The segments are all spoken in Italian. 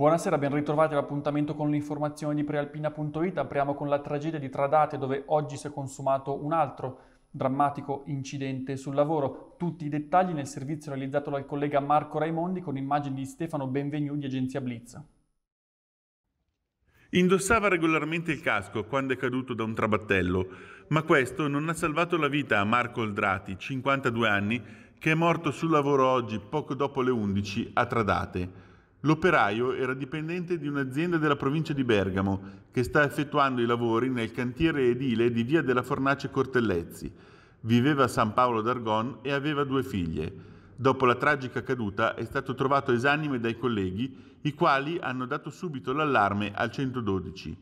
Buonasera, ben ritrovati all'appuntamento con l'informazione di prealpina.it. Apriamo con la tragedia di Tradate dove oggi si è consumato un altro drammatico incidente sul lavoro. Tutti i dettagli nel servizio realizzato dal collega Marco Raimondi con immagini di Stefano Benvenu di Agenzia Blitz. Indossava regolarmente il casco quando è caduto da un trabattello, ma questo non ha salvato la vita a Marco Oldrati, 52 anni, che è morto sul lavoro oggi poco dopo le 11 a Tradate. L'operaio era dipendente di un'azienda della provincia di Bergamo che sta effettuando i lavori nel cantiere edile di via della Fornace Cortellezzi. Viveva a San Paolo d'Argon e aveva due figlie. Dopo la tragica caduta è stato trovato esanime dai colleghi, i quali hanno dato subito l'allarme al 112.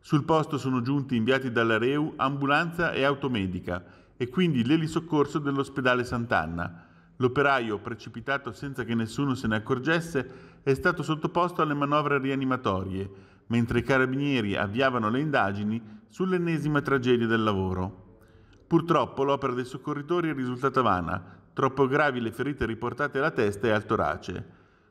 Sul posto sono giunti inviati dalla Reu ambulanza e automedica e quindi l'elisoccorso dell'ospedale Sant'Anna. L'operaio, precipitato senza che nessuno se ne accorgesse, è stato sottoposto alle manovre rianimatorie, mentre i carabinieri avviavano le indagini sull'ennesima tragedia del lavoro. Purtroppo l'opera dei soccorritori è risultata vana, troppo gravi le ferite riportate alla testa e al torace.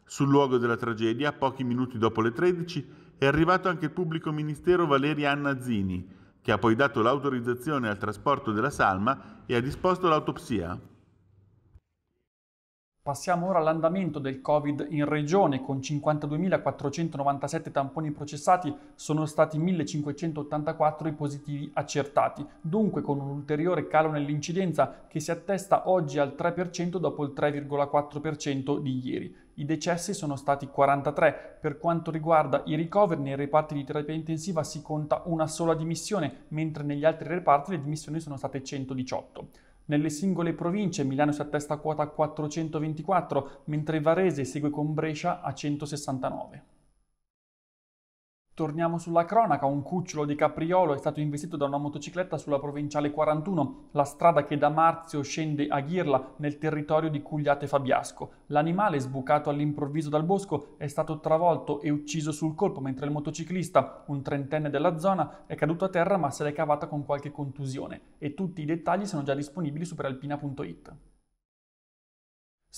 Sul luogo della tragedia, pochi minuti dopo le 13, è arrivato anche il pubblico ministero Valeria Anna Zini, che ha poi dato l'autorizzazione al trasporto della salma e ha disposto l'autopsia. Passiamo ora all'andamento del Covid in regione, con 52.497 tamponi processati sono stati 1.584 i positivi accertati, dunque con un ulteriore calo nell'incidenza che si attesta oggi al 3% dopo il 3,4% di ieri. I decessi sono stati 43. Per quanto riguarda i ricoveri, nei reparti di terapia intensiva si conta una sola dimissione, mentre negli altri reparti le dimissioni sono state 118. Nelle singole province Milano si attesta a quota 424, mentre Varese segue con Brescia a 169. Torniamo sulla cronaca, un cucciolo di Capriolo è stato investito da una motocicletta sulla provinciale 41, la strada che da Marzio scende a Ghirla nel territorio di Cugliate Fabiasco. L'animale, sbucato all'improvviso dal bosco, è stato travolto e ucciso sul colpo, mentre il motociclista, un trentenne della zona, è caduto a terra ma se l'è cavata con qualche contusione. E tutti i dettagli sono già disponibili su peralpina.it.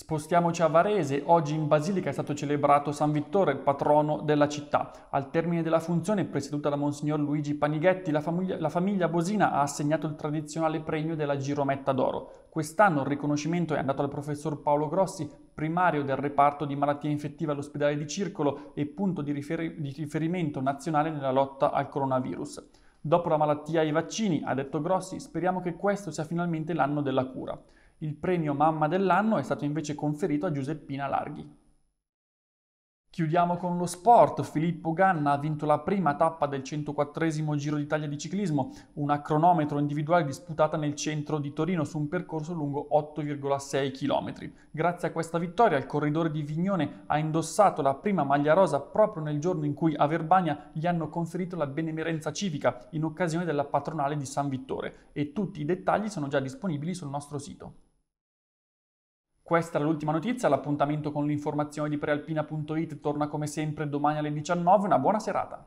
Spostiamoci a Varese, oggi in Basilica è stato celebrato San Vittore, patrono della città. Al termine della funzione, presieduta da Monsignor Luigi Panighetti, la famiglia, la famiglia Bosina ha assegnato il tradizionale premio della Girometta d'Oro. Quest'anno il riconoscimento è andato al professor Paolo Grossi, primario del reparto di malattie infettive all'ospedale di Circolo e punto di, riferi- di riferimento nazionale nella lotta al coronavirus. Dopo la malattia e i vaccini, ha detto Grossi, speriamo che questo sia finalmente l'anno della cura. Il premio Mamma dell'anno è stato invece conferito a Giuseppina Larghi. Chiudiamo con lo sport. Filippo Ganna ha vinto la prima tappa del 104 Giro d'Italia di ciclismo, una cronometro individuale disputata nel centro di Torino su un percorso lungo 8,6 km. Grazie a questa vittoria il corridore di Vignone ha indossato la prima maglia rosa proprio nel giorno in cui a Verbania gli hanno conferito la benemerenza civica in occasione della patronale di San Vittore e tutti i dettagli sono già disponibili sul nostro sito. Questa è l'ultima notizia, l'appuntamento con l'informazione di prealpina.it torna come sempre domani alle 19, una buona serata.